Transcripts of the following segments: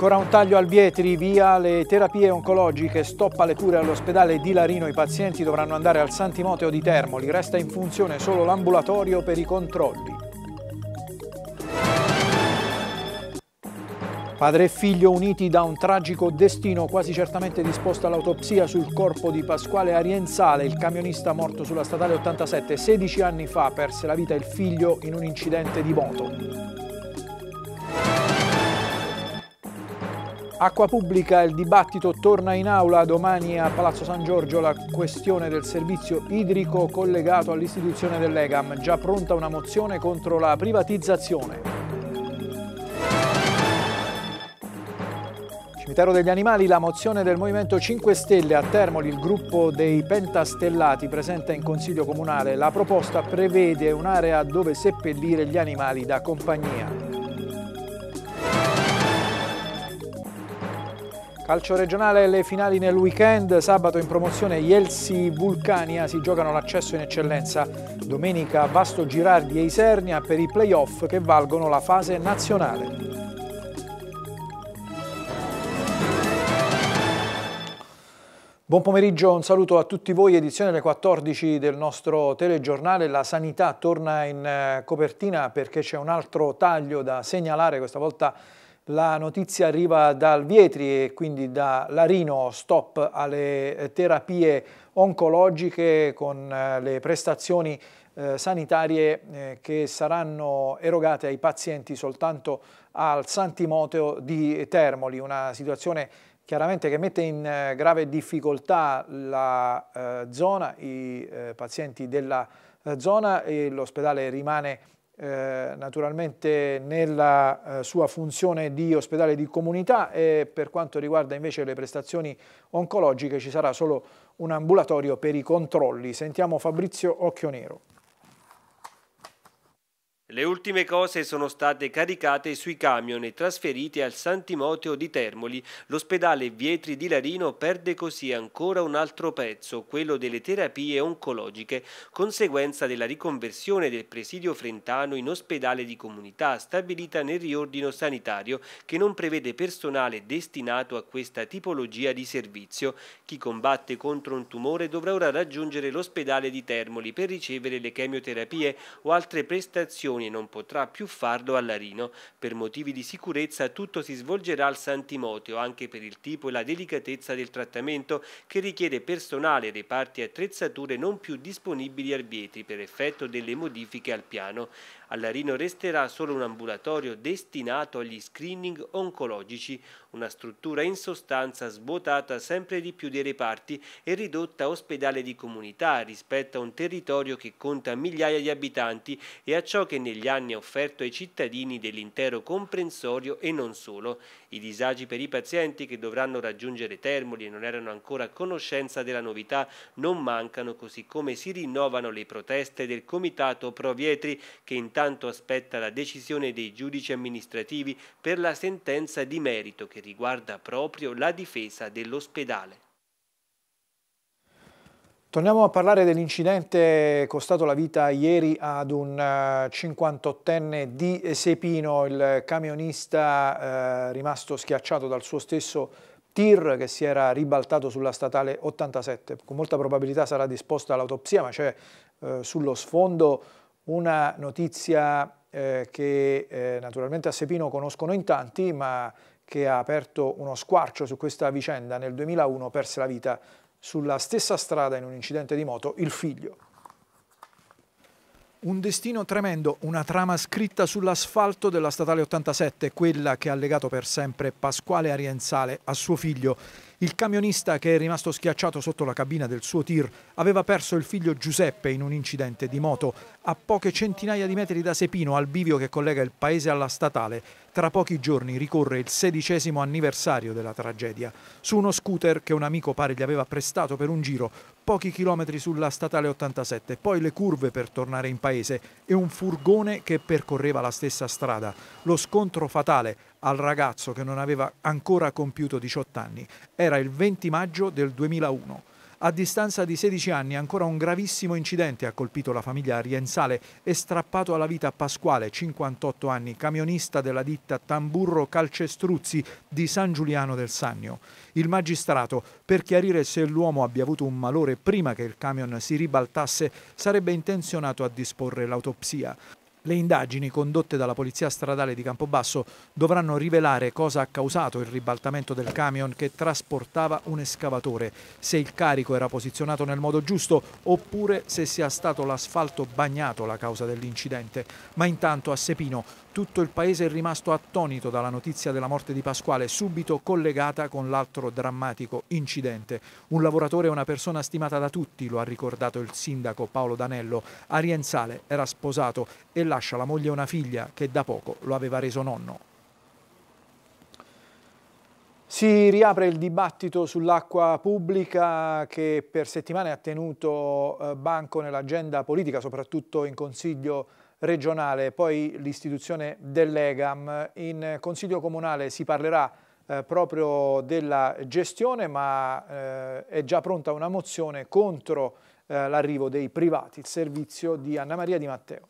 Ancora un taglio al Vietri, via le terapie oncologiche, stoppa le cure all'ospedale di Larino, i pazienti dovranno andare al Santimoteo di Termoli, resta in funzione solo l'ambulatorio per i controlli. Padre e figlio uniti da un tragico destino, quasi certamente disposta all'autopsia sul corpo di Pasquale Arienzale, il camionista morto sulla statale 87 16 anni fa, perse la vita il figlio in un incidente di moto. Acqua pubblica, il dibattito torna in aula domani a Palazzo San Giorgio la questione del servizio idrico collegato all'istituzione dell'EGAM, già pronta una mozione contro la privatizzazione. Cimitero degli Animali, la mozione del Movimento 5 Stelle a Termoli, il gruppo dei pentastellati presenta in Consiglio Comunale. La proposta prevede un'area dove seppellire gli animali da compagnia. Calcio regionale le finali nel weekend, sabato in promozione Jelsi Vulcania ah, si giocano l'accesso in eccellenza, domenica Vasto Girardi e Isernia per i playoff che valgono la fase nazionale. Buon pomeriggio, un saluto a tutti voi, edizione le 14 del nostro telegiornale. La sanità torna in eh, copertina perché c'è un altro taglio da segnalare, questa volta la notizia arriva dal Vietri e quindi da Larino, stop alle eh, terapie oncologiche con eh, le prestazioni eh, sanitarie che saranno erogate ai pazienti soltanto al San Timoteo di Termoli, una situazione chiaramente che mette in grave difficoltà la zona, i pazienti della zona e l'ospedale rimane eh, naturalmente nella eh, sua funzione di ospedale di comunità e per quanto riguarda invece le prestazioni oncologiche ci sarà solo un ambulatorio per i controlli. Sentiamo Fabrizio Occhionero. Le ultime cose sono state caricate sui camion e trasferite al San Timoteo di Termoli. L'ospedale Vietri di Larino perde così ancora un altro pezzo, quello delle terapie oncologiche, conseguenza della riconversione del presidio frentano in ospedale di comunità stabilita nel riordino sanitario che non prevede personale destinato a questa tipologia di servizio. Chi combatte contro un tumore dovrà ora raggiungere l'ospedale di Termoli per ricevere le chemioterapie o altre prestazioni Meloni non potrà più farlo a Larino. Per motivi di sicurezza tutto si svolgerà al San Timoteo, anche per il tipo e la delicatezza del trattamento che richiede personale, reparti e attrezzature non più disponibili al Vietri per effetto delle modifiche al piano. All'Arino resterà solo un ambulatorio destinato agli screening oncologici, una struttura in sostanza svuotata sempre di più dei reparti e ridotta a ospedale di comunità rispetto a un territorio che conta migliaia di abitanti e a ciò che negli anni ha offerto ai cittadini dell'intero comprensorio e non solo. I disagi per i pazienti che dovranno raggiungere Termoli e non erano ancora a conoscenza della novità non mancano così come si rinnovano le proteste del comitato Provietri che intanto intanto aspetta la decisione dei giudici amministrativi per la sentenza di merito che riguarda proprio la difesa dell'ospedale. Torniamo a parlare dell'incidente costato la vita ieri ad un 58enne eh, di Sepino, il camionista eh, rimasto schiacciato dal suo stesso tir che si era ribaltato sulla statale 87. Con molta probabilità sarà disposta l'autopsia, ma c'è eh, sullo sfondo una notizia eh, che eh, naturalmente a Sepino conoscono in tanti, ma che ha aperto uno squarcio su questa vicenda. Nel 2001 perse la vita sulla stessa strada in un incidente di moto il figlio. Un destino tremendo, una trama scritta sull'asfalto della statale 87, quella che ha legato per sempre Pasquale Arienzale a suo figlio. Il camionista che è rimasto schiacciato sotto la cabina del suo tir aveva perso il figlio Giuseppe in un incidente di moto a poche centinaia di metri da Sepino al bivio che collega il paese alla statale. Tra pochi giorni ricorre il sedicesimo anniversario della tragedia. Su uno scooter che un amico pare gli aveva prestato per un giro, pochi chilometri sulla statale 87, poi le curve per tornare in paese e un furgone che percorreva la stessa strada. Lo scontro fatale al ragazzo che non aveva ancora compiuto 18 anni. Era il 20 maggio del 2001. A distanza di 16 anni ancora un gravissimo incidente ha colpito la famiglia Rienzale e strappato alla vita Pasquale, 58 anni, camionista della ditta Tamburro Calcestruzzi di San Giuliano del Sannio. Il magistrato, per chiarire se l'uomo abbia avuto un malore prima che il camion si ribaltasse, sarebbe intenzionato a disporre l'autopsia. Le indagini condotte dalla Polizia Stradale di Campobasso dovranno rivelare cosa ha causato il ribaltamento del camion che trasportava un escavatore, se il carico era posizionato nel modo giusto oppure se sia stato l'asfalto bagnato la causa dell'incidente. Ma intanto a Sepino tutto il paese è rimasto attonito dalla notizia della morte di Pasquale, subito collegata con l'altro drammatico incidente. Un lavoratore e una persona stimata da tutti, lo ha ricordato il sindaco Paolo Danello. Arienzale era sposato e lascia la moglie una figlia che da poco lo aveva reso nonno. Si riapre il dibattito sull'acqua pubblica che per settimane ha tenuto eh, banco nell'agenda politica, soprattutto in Consiglio regionale, poi l'istituzione dell'EGAM. In Consiglio Comunale si parlerà eh, proprio della gestione, ma eh, è già pronta una mozione contro eh, l'arrivo dei privati, il servizio di Anna Maria Di Matteo.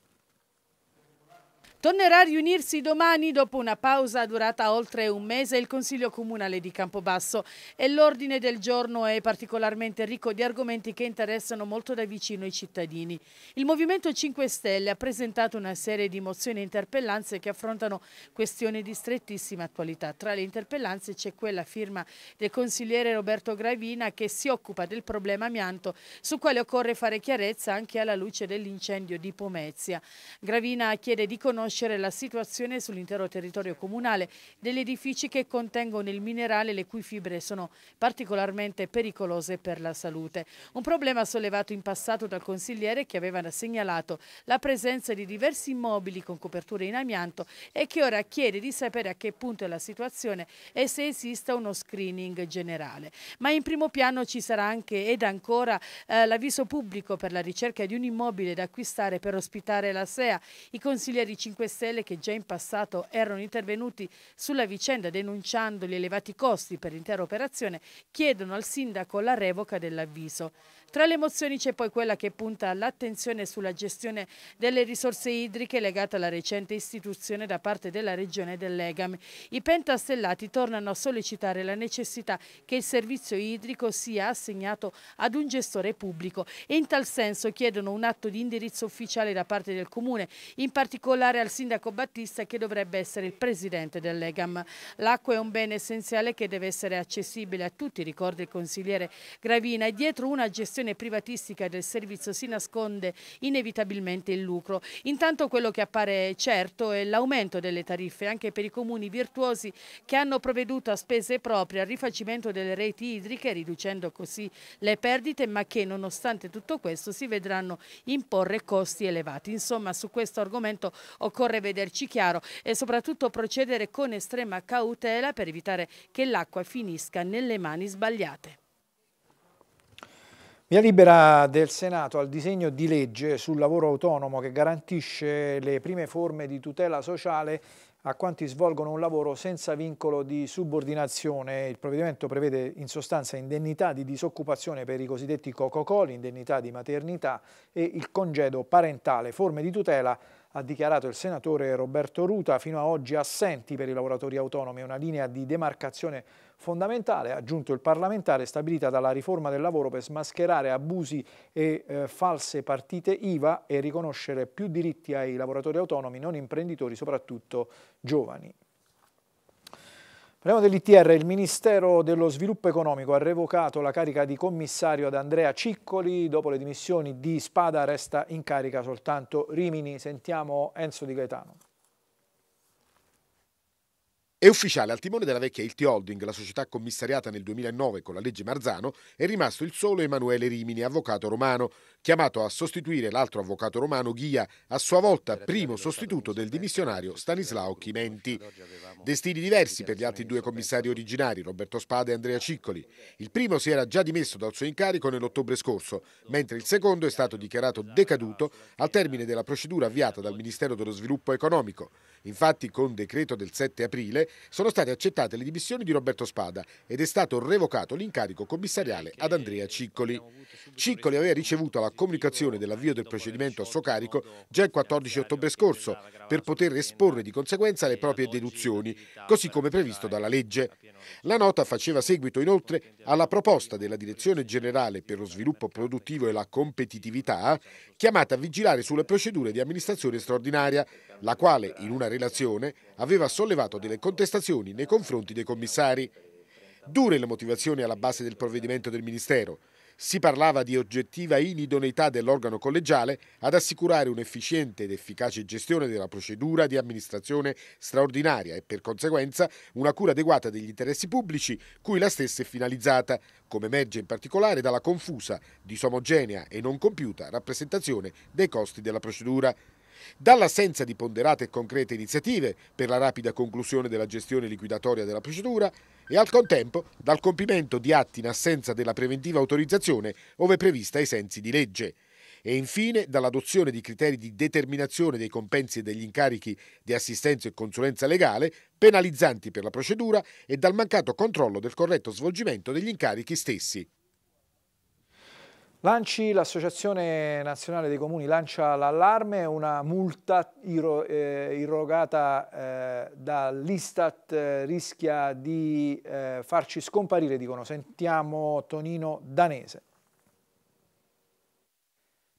Tornerà a riunirsi domani dopo una pausa durata oltre un mese il Consiglio Comunale di Campobasso e l'ordine del giorno è particolarmente ricco di argomenti che interessano molto da vicino i cittadini. Il Movimento 5 Stelle ha presentato una serie di mozioni e interpellanze che affrontano questioni di strettissima attualità. Tra le interpellanze c'è quella firma del consigliere Roberto Gravina che si occupa del problema amianto su quale occorre fare chiarezza anche alla luce dell'incendio di Pomezia. Gravina chiede di conoscere conoscere la situazione sull'intero territorio comunale degli edifici che contengono il minerale le cui fibre sono particolarmente pericolose per la salute. Un problema sollevato in passato dal consigliere che aveva segnalato la presenza di diversi immobili con coperture in amianto e che ora chiede di sapere a che punto è la situazione e se esista uno screening generale. Ma in primo piano ci sarà anche ed ancora eh, l'avviso pubblico per la ricerca di un immobile da acquistare per ospitare la SEA. I consiglieri 5 5 Stelle che già in passato erano intervenuti sulla vicenda denunciando gli elevati costi per l'intera operazione chiedono al sindaco la revoca dell'avviso. Tra le mozioni c'è poi quella che punta all'attenzione sulla gestione delle risorse idriche legata alla recente istituzione da parte della Regione dell'Egam. I pentastellati tornano a sollecitare la necessità che il servizio idrico sia assegnato ad un gestore pubblico e in tal senso chiedono un atto di indirizzo ufficiale da parte del Comune, in particolare al Sindaco Battista che dovrebbe essere il Presidente dell'Egam. L'acqua è un bene essenziale che deve essere accessibile a tutti, ricorda il consigliere Gravina, e dietro una gestione gestione privatistica del servizio si nasconde inevitabilmente il lucro. Intanto quello che appare certo è l'aumento delle tariffe anche per i comuni virtuosi che hanno provveduto a spese proprie al rifacimento delle reti idriche riducendo così le perdite ma che nonostante tutto questo si vedranno imporre costi elevati. Insomma su questo argomento occorre vederci chiaro e soprattutto procedere con estrema cautela per evitare che l'acqua finisca nelle mani sbagliate. Via libera del Senato al disegno di legge sul lavoro autonomo che garantisce le prime forme di tutela sociale a quanti svolgono un lavoro senza vincolo di subordinazione. Il provvedimento prevede in sostanza indennità di disoccupazione per i cosiddetti cococoli, indennità di maternità e il congedo parentale, forme di tutela ha dichiarato il senatore Roberto Ruta, fino a oggi assenti per i lavoratori autonomi, una linea di demarcazione fondamentale, ha aggiunto il parlamentare, stabilita dalla riforma del lavoro per smascherare abusi e eh, false partite IVA e riconoscere più diritti ai lavoratori autonomi, non imprenditori, soprattutto giovani. Parliamo dell'ITR, il Ministero dello Sviluppo Economico ha revocato la carica di commissario ad Andrea Ciccoli, dopo le dimissioni di Spada resta in carica soltanto Rimini, sentiamo Enzo Di Gaetano. È ufficiale, al timone della vecchia Ilti Holding, la società commissariata nel 2009 con la legge Marzano, è rimasto il solo Emanuele Rimini, avvocato romano, chiamato a sostituire l'altro avvocato romano Ghia, a sua volta primo sostituto del dimissionario Stanislao Chimenti. Destini diversi per gli altri due commissari originari, Roberto Spada e Andrea Ciccoli. Il primo si era già dimesso dal suo incarico nell'ottobre scorso, mentre il secondo è stato dichiarato decaduto al termine della procedura avviata dal Ministero dello Sviluppo Economico. Infatti, con decreto del 7 aprile, sono state accettate le dimissioni di Roberto Spada ed è stato revocato l'incarico commissariale ad Andrea Ciccoli. Ciccoli aveva ricevuto la comunicazione dell'avvio del procedimento a suo carico già il 14 ottobre scorso per poter esporre di conseguenza le proprie deduzioni, così come previsto dalla legge. La nota faceva seguito inoltre alla proposta della Direzione Generale per lo Sviluppo Produttivo e la Competitività, chiamata a vigilare sulle procedure di amministrazione straordinaria, la quale in una relazione aveva sollevato delle contestazioni nei confronti dei commissari. Dure le motivazioni alla base del provvedimento del Ministero. Si parlava di oggettiva inidoneità dell'organo collegiale ad assicurare un'efficiente ed efficace gestione della procedura di amministrazione straordinaria e per conseguenza una cura adeguata degli interessi pubblici cui la stessa è finalizzata, come emerge in particolare dalla confusa, disomogenea e non compiuta rappresentazione dei costi della procedura dall'assenza di ponderate e concrete iniziative per la rapida conclusione della gestione liquidatoria della procedura e al contempo dal compimento di atti in assenza della preventiva autorizzazione ove prevista ai sensi di legge e infine dall'adozione di criteri di determinazione dei compensi e degli incarichi di assistenza e consulenza legale penalizzanti per la procedura e dal mancato controllo del corretto svolgimento degli incarichi stessi. Lanci, l'Associazione Nazionale dei Comuni, lancia l'allarme, una multa irro, eh, irrogata eh, dall'Istat eh, rischia di eh, farci scomparire, dicono. Sentiamo Tonino Danese.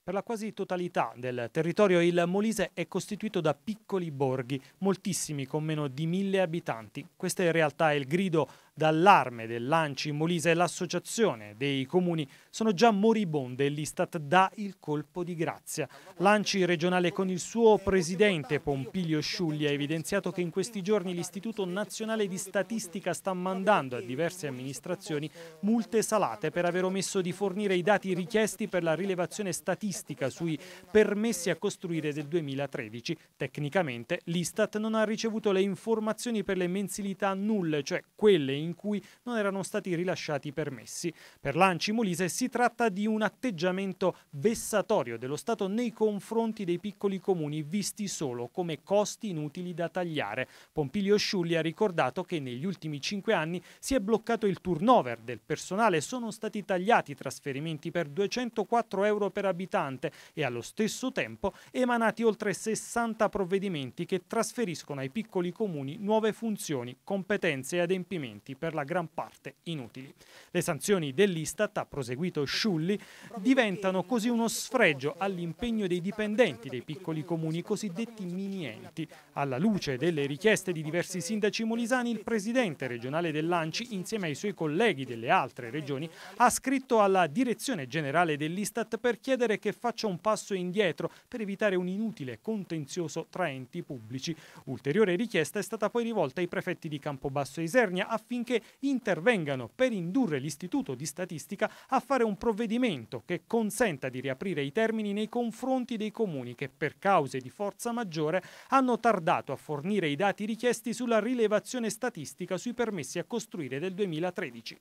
Per la quasi totalità del territorio il Molise è costituito da piccoli borghi, moltissimi con meno di mille abitanti. Questa in realtà è il grido dall'Arme, del Lanci, Molise e l'Associazione dei Comuni sono già moribonde e l'Istat dà il colpo di grazia. L'Anci regionale con il suo presidente Pompilio Sciugli ha evidenziato che in questi giorni l'Istituto Nazionale di Statistica sta mandando a diverse amministrazioni multe salate per aver omesso di fornire i dati richiesti per la rilevazione statistica sui permessi a costruire del 2013. Tecnicamente l'Istat non ha ricevuto le informazioni per le mensilità nulle, cioè quelle in in cui non erano stati rilasciati i permessi. Per l'Anci Molise si tratta di un atteggiamento vessatorio dello Stato nei confronti dei piccoli comuni visti solo come costi inutili da tagliare. Pompilio Sciulli ha ricordato che negli ultimi cinque anni si è bloccato il turnover del personale, sono stati tagliati i trasferimenti per 204 euro per abitante e allo stesso tempo emanati oltre 60 provvedimenti che trasferiscono ai piccoli comuni nuove funzioni, competenze e adempimenti per la gran parte inutili. Le sanzioni dell'Istat, ha proseguito Sciulli, diventano così uno sfregio all'impegno dei dipendenti dei piccoli comuni cosiddetti mini enti. Alla luce delle richieste di diversi sindaci molisani, il presidente regionale dell'Anci, insieme ai suoi colleghi delle altre regioni, ha scritto alla direzione generale dell'Istat per chiedere che faccia un passo indietro per evitare un inutile contenzioso tra enti pubblici. Ulteriore richiesta è stata poi rivolta ai prefetti di Campobasso e Isernia affinché affinché intervengano per indurre l'Istituto di Statistica a fare un provvedimento che consenta di riaprire i termini nei confronti dei comuni che per cause di forza maggiore hanno tardato a fornire i dati richiesti sulla rilevazione statistica sui permessi a costruire del 2013.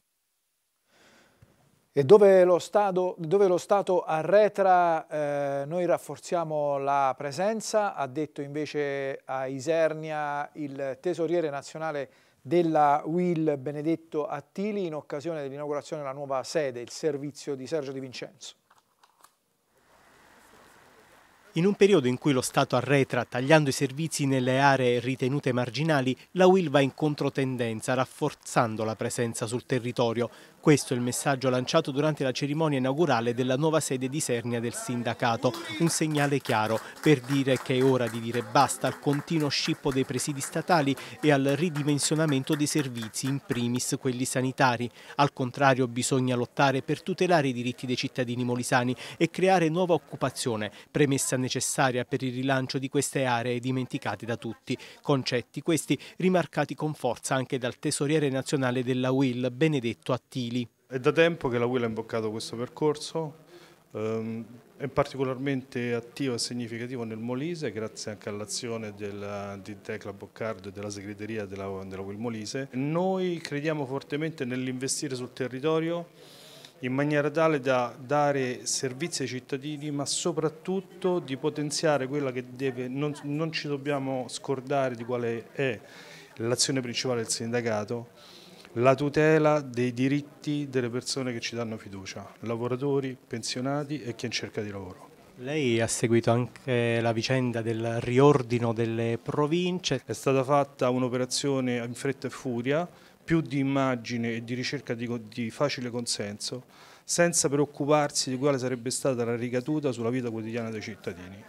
E dove lo, stato, dove lo Stato arretra eh, noi rafforziamo la presenza, ha detto invece a Isernia il tesoriere nazionale della Will Benedetto Attili in occasione dell'inaugurazione della nuova sede, il servizio di Sergio Di Vincenzo. In un periodo in cui lo Stato arretra tagliando i servizi nelle aree ritenute marginali, la Will va in controtendenza, rafforzando la presenza sul territorio. Questo è il messaggio lanciato durante la cerimonia inaugurale della nuova sede di Sernia del sindacato, un segnale chiaro per dire che è ora di dire basta al continuo scippo dei presidi statali e al ridimensionamento dei servizi, in primis quelli sanitari. Al contrario bisogna lottare per tutelare i diritti dei cittadini molisani e creare nuova occupazione, premessa necessaria per il rilancio di queste aree dimenticate da tutti. Concetti questi rimarcati con forza anche dal tesoriere nazionale della UIL, Benedetto Attili è da tempo che la Will ha imboccato questo percorso, ehm, è particolarmente attivo e significativo nel Molise, grazie anche all'azione di Tecla Boccardo e della segreteria della, della Will Molise. Noi crediamo fortemente nell'investire sul territorio in maniera tale da dare servizi ai cittadini, ma soprattutto di potenziare quella che deve, non, non ci dobbiamo scordare di quale è l'azione principale del sindacato, la tutela dei diritti delle persone che ci danno fiducia, lavoratori, pensionati e chi è in cerca di lavoro. Lei ha seguito anche la vicenda del riordino delle province. È stata fatta un'operazione in fretta e furia, più di immagine e di ricerca di, facile consenso, senza preoccuparsi di quale sarebbe stata la ricaduta sulla vita quotidiana dei cittadini.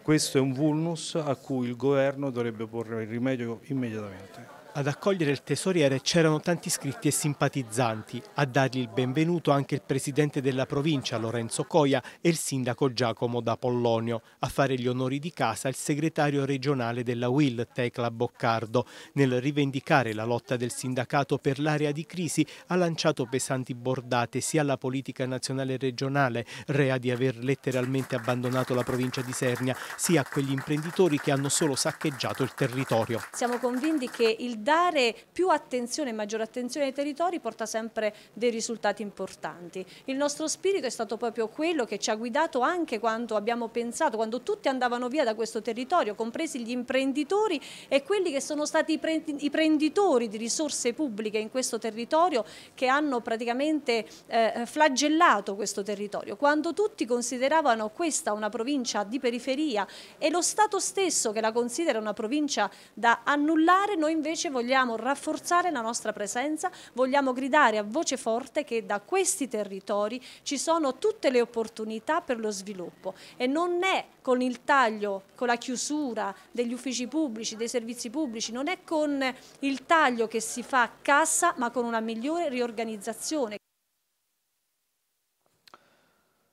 Questo è un vulnus a cui il governo dovrebbe porre il rimedio immediatamente. Ad accogliere il tesoriere c'erano tanti iscritti e simpatizzanti. A dargli il benvenuto anche il presidente della provincia Lorenzo Coia e il sindaco Giacomo da Pollonio. A fare gli onori di casa il segretario regionale della WIL, Tecla Boccardo. Nel rivendicare la lotta del sindacato per l'area di crisi ha lanciato pesanti bordate sia alla politica nazionale e regionale, rea di aver letteralmente abbandonato la provincia di Sernia, sia a quegli imprenditori che hanno solo saccheggiato il territorio. Siamo convinti che il dare più attenzione e maggiore attenzione ai territori porta sempre dei risultati importanti. Il nostro spirito è stato proprio quello che ci ha guidato anche quando abbiamo pensato, quando tutti andavano via da questo territorio, compresi gli imprenditori e quelli che sono stati i prenditori di risorse pubbliche in questo territorio che hanno praticamente eh, flagellato questo territorio. Quando tutti consideravano questa una provincia di periferia e lo Stato stesso che la considera una provincia da annullare, noi invece vogliamo rafforzare la nostra presenza, vogliamo gridare a voce forte che da questi territori ci sono tutte le opportunità per lo sviluppo e non è con il taglio, con la chiusura degli uffici pubblici, dei servizi pubblici, non è con il taglio che si fa cassa ma con una migliore riorganizzazione.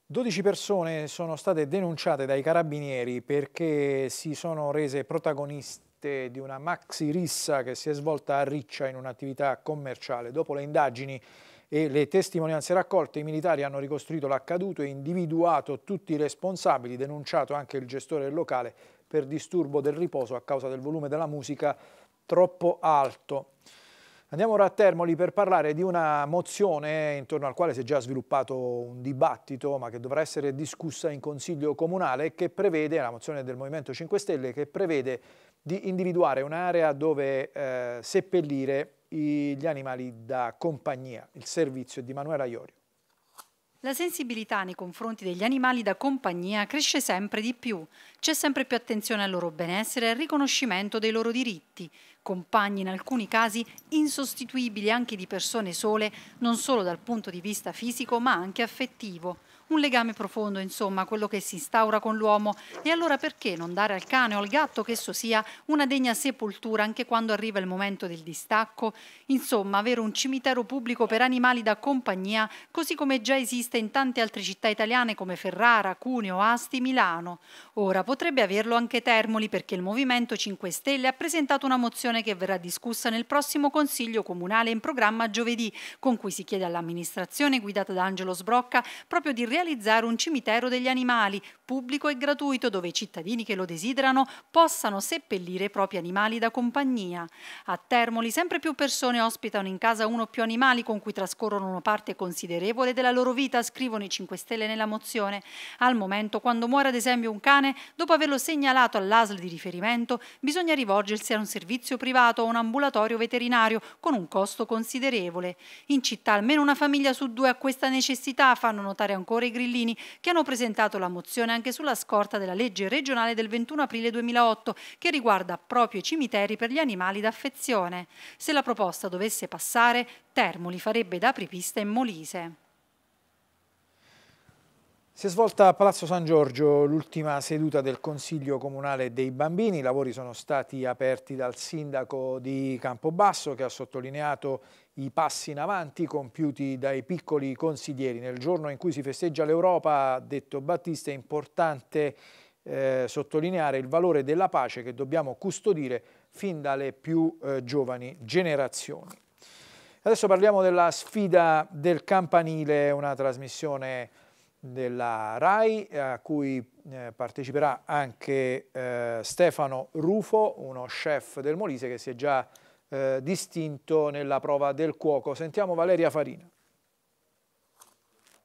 12 persone sono state denunciate dai carabinieri perché si sono rese protagoniste parte di una maxi rissa che si è svolta a Riccia in un'attività commerciale. Dopo le indagini e le testimonianze raccolte, i militari hanno ricostruito l'accaduto e individuato tutti i responsabili, denunciato anche il gestore del locale per disturbo del riposo a causa del volume della musica troppo alto. Andiamo ora a Termoli per parlare di una mozione intorno al quale si è già sviluppato un dibattito ma che dovrà essere discussa in Consiglio Comunale che prevede, la mozione del Movimento 5 Stelle, che prevede di individuare un'area dove eh, seppellire gli animali da compagnia. Il servizio è di Manuela Iorio. La sensibilità nei confronti degli animali da compagnia cresce sempre di più. C'è sempre più attenzione al loro benessere e al riconoscimento dei loro diritti. Compagni in alcuni casi insostituibili anche di persone sole, non solo dal punto di vista fisico ma anche affettivo un legame profondo, insomma, quello che si instaura con l'uomo. E allora perché non dare al cane o al gatto che esso sia una degna sepoltura anche quando arriva il momento del distacco? Insomma, avere un cimitero pubblico per animali da compagnia, così come già esiste in tante altre città italiane come Ferrara, Cuneo, Asti, Milano. Ora potrebbe averlo anche Termoli perché il Movimento 5 Stelle ha presentato una mozione che verrà discussa nel prossimo Consiglio Comunale in programma giovedì, con cui si chiede all'amministrazione guidata da Angelo Sbrocca proprio di realizzare realizzare un cimitero degli animali, pubblico e gratuito, dove i cittadini che lo desiderano possano seppellire i propri animali da compagnia. A Termoli sempre più persone ospitano in casa uno o più animali con cui trascorrono una parte considerevole della loro vita, scrivono i 5 Stelle nella mozione. Al momento, quando muore ad esempio un cane, dopo averlo segnalato all'ASL di riferimento, bisogna rivolgersi a un servizio privato o un ambulatorio veterinario con un costo considerevole. In città almeno una famiglia su due ha questa necessità, fanno notare ancora senatore Grillini, che hanno presentato la mozione anche sulla scorta della legge regionale del 21 aprile 2008, che riguarda proprio i cimiteri per gli animali d'affezione. Se la proposta dovesse passare, Termoli farebbe da apripista in Molise. Si è svolta a Palazzo San Giorgio l'ultima seduta del Consiglio Comunale dei Bambini. I lavori sono stati aperti dal sindaco di Campobasso che ha sottolineato i passi in avanti compiuti dai piccoli consiglieri. Nel giorno in cui si festeggia l'Europa, ha detto Battista, è importante eh, sottolineare il valore della pace che dobbiamo custodire fin dalle più eh, giovani generazioni. Adesso parliamo della sfida del campanile, una trasmissione della RAI a cui eh, parteciperà anche eh, Stefano Rufo, uno chef del Molise che si è già eh, distinto nella prova del cuoco. Sentiamo Valeria Farina.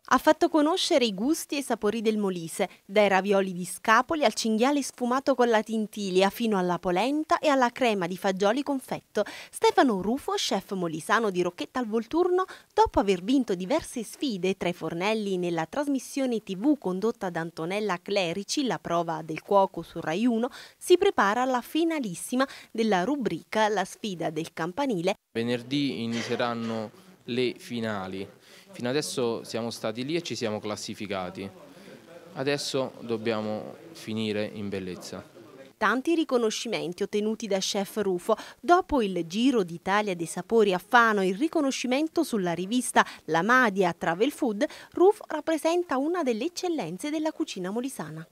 Ha fatto conoscere i gusti e i sapori del Molise, dai ravioli di scapoli al cinghiale sfumato con la tintilia, fino alla polenta e alla crema di fagioli confetto. Stefano Rufo, chef molisano di Rocchetta al Volturno, dopo aver vinto diverse sfide tra i fornelli nella trasmissione tv condotta da Antonella Clerici, la prova del cuoco su Rai 1, si prepara alla finalissima della rubrica La sfida del campanile. Venerdì inizieranno le finali Fino adesso siamo stati lì e ci siamo classificati. Adesso dobbiamo finire in bellezza tanti riconoscimenti ottenuti da Chef Rufo. Dopo il Giro d'Italia dei sapori a Fano, il riconoscimento sulla rivista La Madia Travel Food, Rufo rappresenta una delle eccellenze della cucina molisana.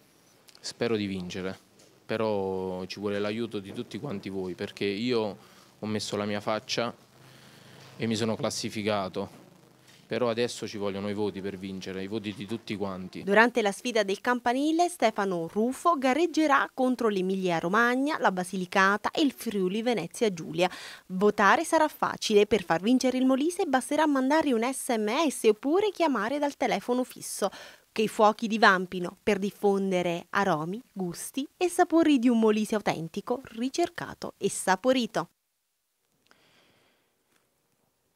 Spero di vincere, però ci vuole l'aiuto di tutti quanti voi, perché io ho messo la mia faccia e mi sono classificato però adesso ci vogliono i voti per vincere, i voti di tutti quanti. Durante la sfida del campanile Stefano Rufo gareggerà contro l'Emilia Romagna, la Basilicata e il Friuli Venezia Giulia. Votare sarà facile, per far vincere il Molise basterà mandare un sms oppure chiamare dal telefono fisso che i fuochi divampino per diffondere aromi, gusti e sapori di un Molise autentico, ricercato e saporito.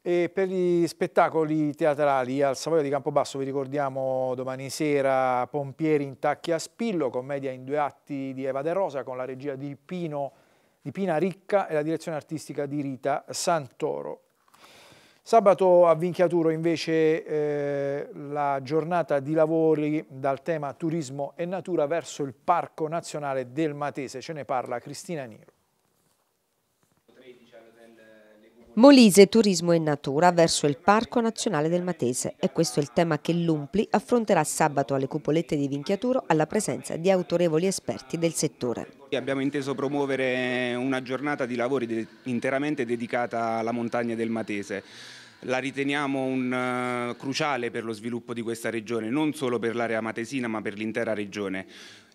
E per gli spettacoli teatrali al Savoia di Campobasso vi ricordiamo domani sera Pompieri in tacchi a spillo, commedia in due atti di Eva De Rosa con la regia di, Pino, di Pina Ricca e la direzione artistica di Rita Santoro. Sabato a Vinchiaturo invece eh, la giornata di lavori dal tema turismo e natura verso il Parco Nazionale del Matese, ce ne parla Cristina Niro. Molise, turismo e natura verso il Parco Nazionale del Matese e questo è il tema che l'Umpli affronterà sabato alle cupolette di Vinchiaturo alla presenza di autorevoli esperti del settore. Abbiamo inteso promuovere una giornata di lavori interamente dedicata alla montagna del Matese la riteniamo un, eh, cruciale per lo sviluppo di questa regione, non solo per l'area matesina ma per l'intera regione.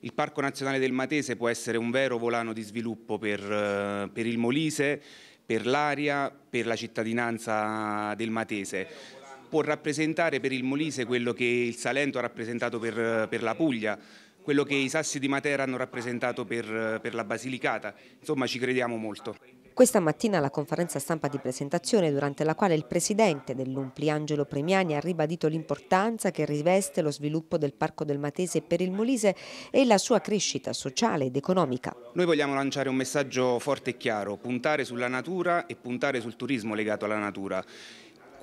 Il Parco Nazionale del Matese può essere un vero volano di sviluppo per, eh, per il Molise per l'aria, per la cittadinanza del Matese. Può rappresentare per il Molise quello che il Salento ha rappresentato per, per la Puglia, quello che i Sassi di Matera hanno rappresentato per, per la Basilicata. Insomma ci crediamo molto. Questa mattina alla conferenza stampa di presentazione, durante la quale il presidente dell'Umpli Angelo Premiani ha ribadito l'importanza che riveste lo sviluppo del Parco del Matese per il Molise e la sua crescita sociale ed economica. Noi vogliamo lanciare un messaggio forte e chiaro, puntare sulla natura e puntare sul turismo legato alla natura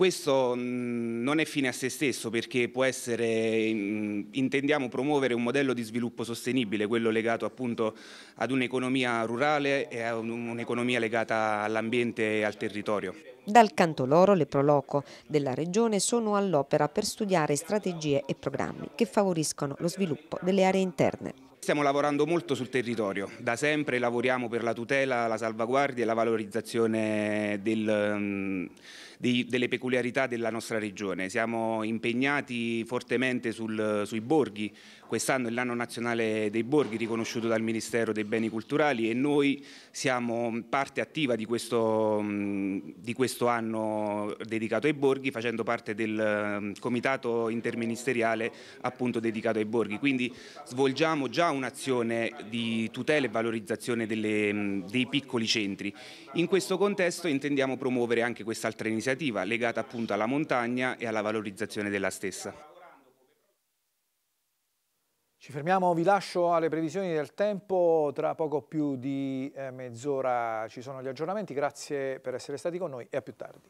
questo mm, non è fine a se stesso perché può essere, intendiamo promuovere un modello di sviluppo sostenibile, quello legato appunto ad un'economia rurale e a un'economia legata all'ambiente e al territorio. Dal canto loro le Proloco della Regione sono all'opera per studiare strategie e programmi che favoriscono lo sviluppo delle aree interne. Stiamo lavorando molto sul territorio, da sempre lavoriamo per la tutela, la salvaguardia e la valorizzazione del mm, dei, delle peculiarità della nostra regione. Siamo impegnati fortemente sul, sui borghi, quest'anno è l'anno nazionale dei borghi riconosciuto dal Ministero dei Beni Culturali e noi siamo parte attiva di questo, di questo anno dedicato ai borghi facendo parte del comitato interministeriale appunto dedicato ai borghi. Quindi svolgiamo già un'azione di tutela e valorizzazione delle, dei piccoli centri. In questo contesto intendiamo promuovere anche quest'altra iniziativa iniziativa legata appunto alla montagna e alla valorizzazione della stessa. Ci fermiamo, vi lascio alle previsioni del tempo, tra poco più di eh, mezz'ora ci sono gli aggiornamenti, grazie per essere stati con noi e a più tardi.